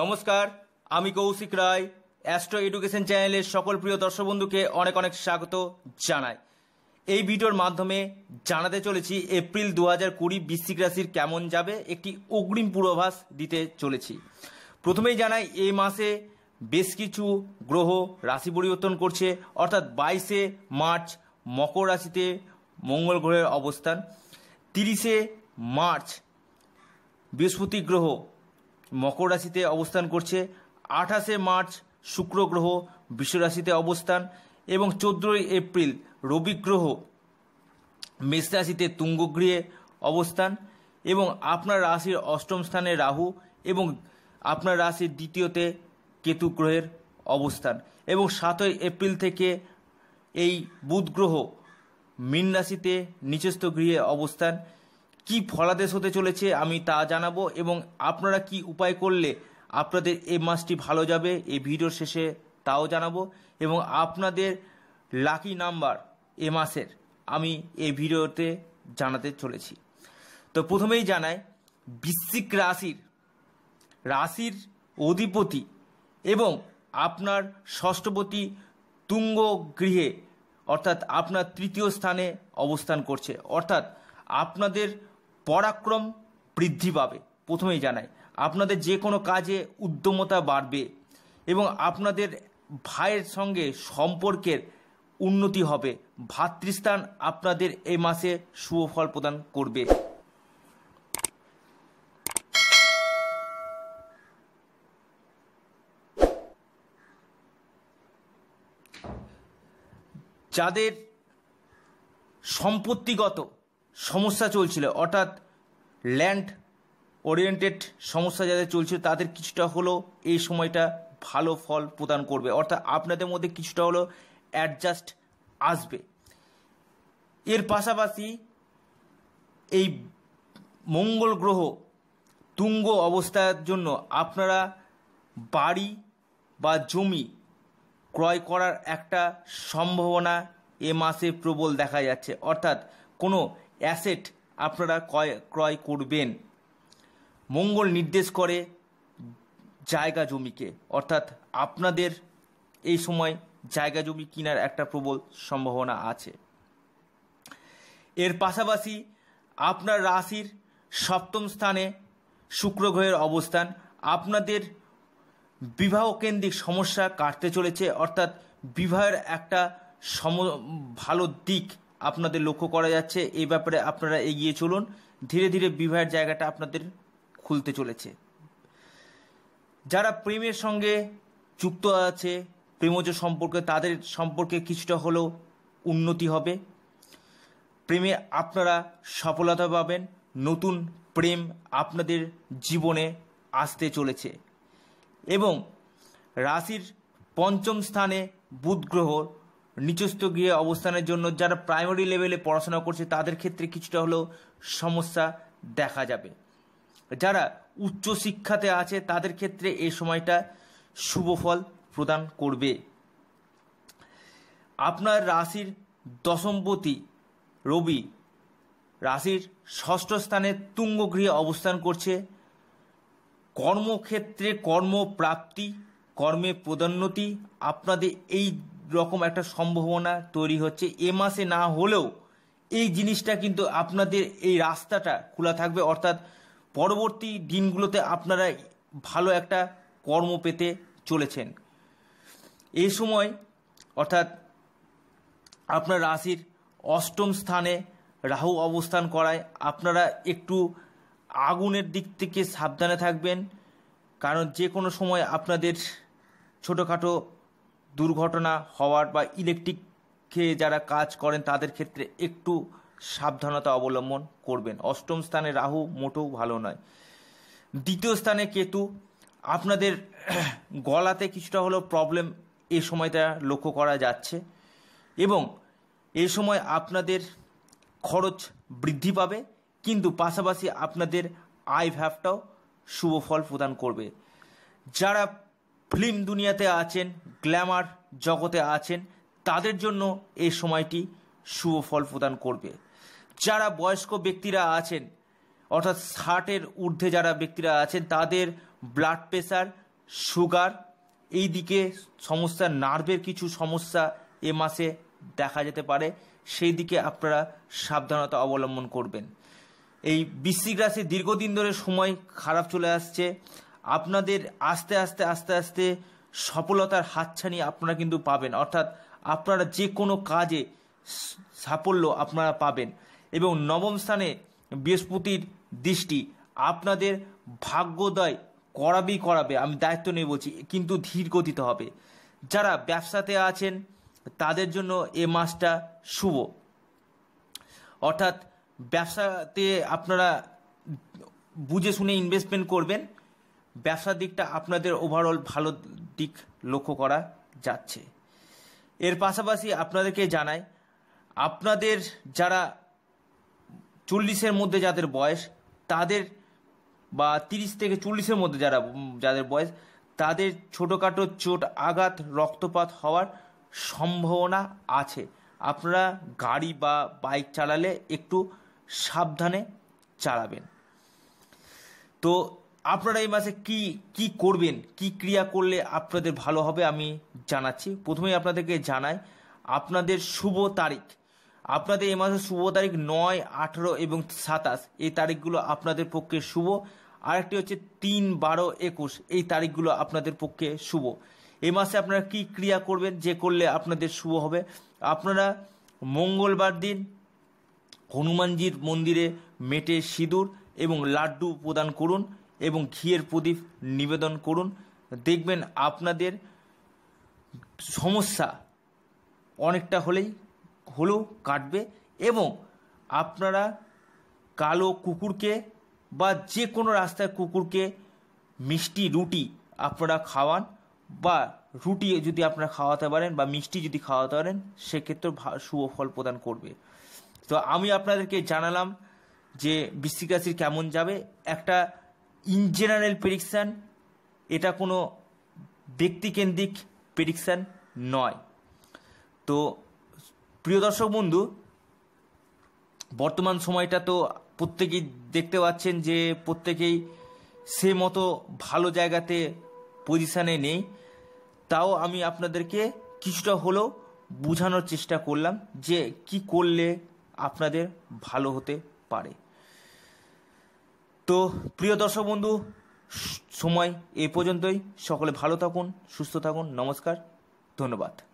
নমস্কার আমি কৌশিক রায় astro education চ্যানেলের সকল প্রিয় দর্শক বন্ধুকে অনেক অনেক স্বাগত জানাই এই ভিডিওর মাধ্যমে জানাতে চলেছি এপ্রিল দু হাজার কুড়ি বৃশ্চিক রাশির কেমন যাবে একটি অগ্রিম পূর্বাভাস দিতে চলেছি প্রথমেই জানাই এই মাসে বেশ কিছু গ্রহ রাশি পরিবর্তন করছে অর্থাৎ বাইশে মার্চ মকর রাশিতে মঙ্গল গ্রহের অবস্থান তিরিশে মার্চ বৃহস্পতি গ্রহ মকর রাশিতে অবস্থান করছে আঠাশে মার্চ শুক্র গ্রহ বিশ্বরাশিতে অবস্থান এবং চোদ্দোই এপ্রিল রবি গ্রহ মেষ রাশিতে তুঙ্গগৃহে অবস্থান এবং আপনার রাশির অষ্টম স্থানে রাহু এবং আপনার রাশির দ্বিতীয়তে কেতু গ্রহের অবস্থান এবং সাতই এপ্রিল থেকে এই বুধ গ্রহ মীন রাশিতে নিচস্থ গৃহে অবস্থান কি ফলাদেশ হতে চলেছে আমি তা জানাবো এবং আপনারা কি উপায় করলে আপনাদের এই মাসটি ভালো যাবে এই ভিডিওর শেষে তাও জানাবো এবং আপনাদের লাকি নাম্বার এ মাসের আমি এই ভিডিওতে জানাতে চলেছি তো প্রথমেই জানাই বিশ্বিক রাশির রাশির অধিপতি এবং আপনার ষষ্ঠপতি তুঙ্গ গৃহে অর্থাৎ আপনার তৃতীয় স্থানে অবস্থান করছে অর্থাৎ আপনাদের পরাক্রম বৃদ্ধি পাবে প্রথমেই জানাই আপনাদের যে কোনো কাজে উদ্যমতা বাড়বে এবং আপনাদের ভাইয়ের সঙ্গে সম্পর্কের উন্নতি হবে ভাতৃস্থান আপনাদের এ মাসে সুফল প্রদান করবে যাদের সম্পত্তিগত সমস্যা চলছিল অর্থাৎ ল্যান্ড ওরিয়েন্টেড সমস্যা যাদের চলছিল তাদের কিছুটা হলো এই সময়টা ভালো ফল প্রদান করবে অর্থাৎ আপনাদের মধ্যে কিছুটা হলো অ্যাডজাস্ট আসবে এর পাশাপাশি এই মঙ্গল গ্রহ তুঙ্গ অবস্থার জন্য আপনারা বাড়ি বা জমি ক্রয় করার একটা সম্ভাবনা এ মাসে প্রবল দেখা যাচ্ছে অর্থাৎ কোনো অ্যাসেট আপনারা ক্রয় ক্রয় করবেন মঙ্গল নির্দেশ করে জায়গা জমিকে অর্থাৎ আপনাদের এই সময় জায়গা জমি কেনার একটা প্রবল সম্ভাবনা আছে এর পাশাপাশি আপনার রাশির সপ্তম স্থানে শুক্র গ্রহের অবস্থান আপনাদের বিবাহ কেন্দ্রিক সমস্যা কাটতে চলেছে অর্থাৎ বিবাহের একটা সম ভালো দিক আপনাদের লক্ষ্য করা যাচ্ছে এই ব্যাপারে আপনারা এগিয়ে চলুন ধীরে ধীরে বিবাহের জায়গাটা আপনাদের খুলতে চলেছে যারা প্রেমের সঙ্গে যুক্ত আছে প্রেমজ সম্পর্কে তাদের সম্পর্কে কিছুটা হলেও উন্নতি হবে প্রেমে আপনারা সফলতা পাবেন নতুন প্রেম আপনাদের জীবনে আসতে চলেছে এবং রাশির পঞ্চম স্থানে বুধ গ্রহ নিচস্থ গিয়ে অবস্থানের জন্য যারা প্রাইমারি লেভেলে পড়াশোনা করছে তাদের ক্ষেত্রে কিছুটা হলেও সমস্যা দেখা যাবে যারা উচ্চশিক্ষাতে আছে তাদের ক্ষেত্রে এই সময়টা শুভ ফল প্রদান করবে আপনার রাশির দশমপতি রবি রাশির ষষ্ঠ স্থানে তুঙ্গ গৃহে অবস্থান করছে কর্মক্ষেত্রে কর্মপ্রাপ্তি কর্মে পদোন্নতি আপনাদের এই রকম একটা সম্ভাবনা তৈরি হচ্ছে এ মাসে না হলেও এই জিনিসটা কিন্তু আপনাদের এই রাস্তাটা খোলা থাকবে অর্থাৎ পরবর্তী দিনগুলোতে আপনারা ভালো একটা কর্ম পেতে চলেছেন এই সময় অর্থাৎ আপনার রাশির অষ্টম স্থানে রাহু অবস্থান করায় আপনারা একটু আগুনের দিক থেকে সাবধানে থাকবেন কারণ যে কোনো সময় আপনাদের ছোটোখাটো দুর্ঘটনা হওয়ার বা ইলেকট্রিক খেয়ে যারা কাজ করেন তাদের ক্ষেত্রে একটু সাবধানতা অবলম্বন করবেন অষ্টম স্থানে রাহু মোটেও ভালো নয় দ্বিতীয় স্থানে কেতু আপনাদের গলাতে কিছুটা হলেও প্রবলেম এ সময়টা লক্ষ্য করা যাচ্ছে এবং এ সময় আপনাদের খরচ বৃদ্ধি পাবে কিন্তু পাশাপাশি আপনাদের আয় ভ্যাপটাও শুভ ফল প্রদান করবে যারা ফিল্ম দুনিয়াতে আছেন গ্ল্যামার জগতে আছেন তাদের জন্য এই সময়টি শুভ ফল প্রদান করবে যারা বয়স্ক ব্যক্তিরা আছেন অর্থাৎ ষাটের ঊর্ধ্বে যারা ব্যক্তিরা আছেন তাদের ব্লাড প্রেশার সুগার এই দিকে সমস্যা নার্ভের কিছু সমস্যা এ মাসে দেখা যেতে পারে সেই দিকে আপনারা সাবধানতা অবলম্বন করবেন এই বৃশ্চিক রাশি দীর্ঘদিন ধরে সময় খারাপ চলে আসছে আপনাদের আস্তে আস্তে আস্তে আস্তে সফলতার হাতছানি আপনারা কিন্তু পাবেন অর্থাৎ আপনারা যে কোনো কাজে সাফল্য আপনারা পাবেন এবং নবম স্থানে বৃহস্পতির দৃষ্টি আপনাদের ভাগ্যোদয় করাবেই করাবে আমি দায়িত্ব নিয়ে বলছি কিন্তু ধীর গতিতে হবে যারা ব্যবসাতে আছেন তাদের জন্য এ মাসটা শুভ অর্থাৎ ব্যবসাতে আপনারা বুঝে শুনে ইনভেস্টমেন্ট করবেন ব্যবসার দিকটা আপনাদের ওভারঅল ভালো দিক লক্ষ্য করা যাচ্ছে এর পাশাপাশি আপনাদেরকে জানাই আপনাদের যারা চল্লিশের মধ্যে যাদের বয়স তাদের বা তিরিশ থেকে চল্লিশের মধ্যে যারা যাদের বয়স তাদের ছোটোখাটো চোট আঘাত রক্তপাত হওয়ার সম্ভাবনা আছে আপনারা গাড়ি বা বাইক চালালে একটু সাবধানে চালাবেন তো আপনারা এই মাসে কি কি করবেন কি ক্রিয়া করলে আপনাদের ভালো হবে আমি জানাচ্ছি প্রথমেই আপনাদেরকে জানাই আপনাদের শুভ তারিখ আপনাদের এই মাসে শুভ তারিখ নয় আঠেরো এবং সাতাশ এই তারিখগুলো আপনাদের পক্ষে শুভ আরেকটি হচ্ছে তিন বারো একুশ এই তারিখগুলো আপনাদের পক্ষে শুভ এই মাসে আপনারা কি ক্রিয়া করবেন যে করলে আপনাদের শুভ হবে আপনারা মঙ্গলবার দিন হনুমানজির মন্দিরে মেটে সিঁদুর এবং লাড্ডু প্রদান করুন এবং ঘিয়ের প্রদীপ নিবেদন করুন দেখবেন আপনাদের সমস্যা অনেকটা হলেই হলেও কাটবে এবং আপনারা কালো কুকুরকে বা যে কোনো রাস্তার কুকুরকে মিষ্টি রুটি আপনারা খাওয়ান বা রুটি যদি আপনারা খাওয়াতে পারেন বা মিষ্টি যদি খাওয়াতে পারেন সেক্ষেত্রে শুভ ফল প্রদান করবে তো আমি আপনাদেরকে জানালাম যে বৃষ্টিকাশির কেমন যাবে একটা ইন জেনারেল প্রেডিকশান এটা কোনো ব্যক্তিকেন্দ্রিক প্রেডিকশান নয় তো প্রিয় দর্শক বন্ধু বর্তমান সময়টা তো প্রত্যেকেই দেখতে পাচ্ছেন যে প্রত্যেকেই সে মতো ভালো জায়গাতে পজিশানে নেই তাও আমি আপনাদেরকে কিছুটা হলেও বোঝানোর চেষ্টা করলাম যে কি করলে আপনাদের ভালো হতে পারে তো প্রিয় দর্শক বন্ধু সময় এই পর্যন্তই সকলে ভালো থাকুন সুস্থ থাকুন নমস্কার ধন্যবাদ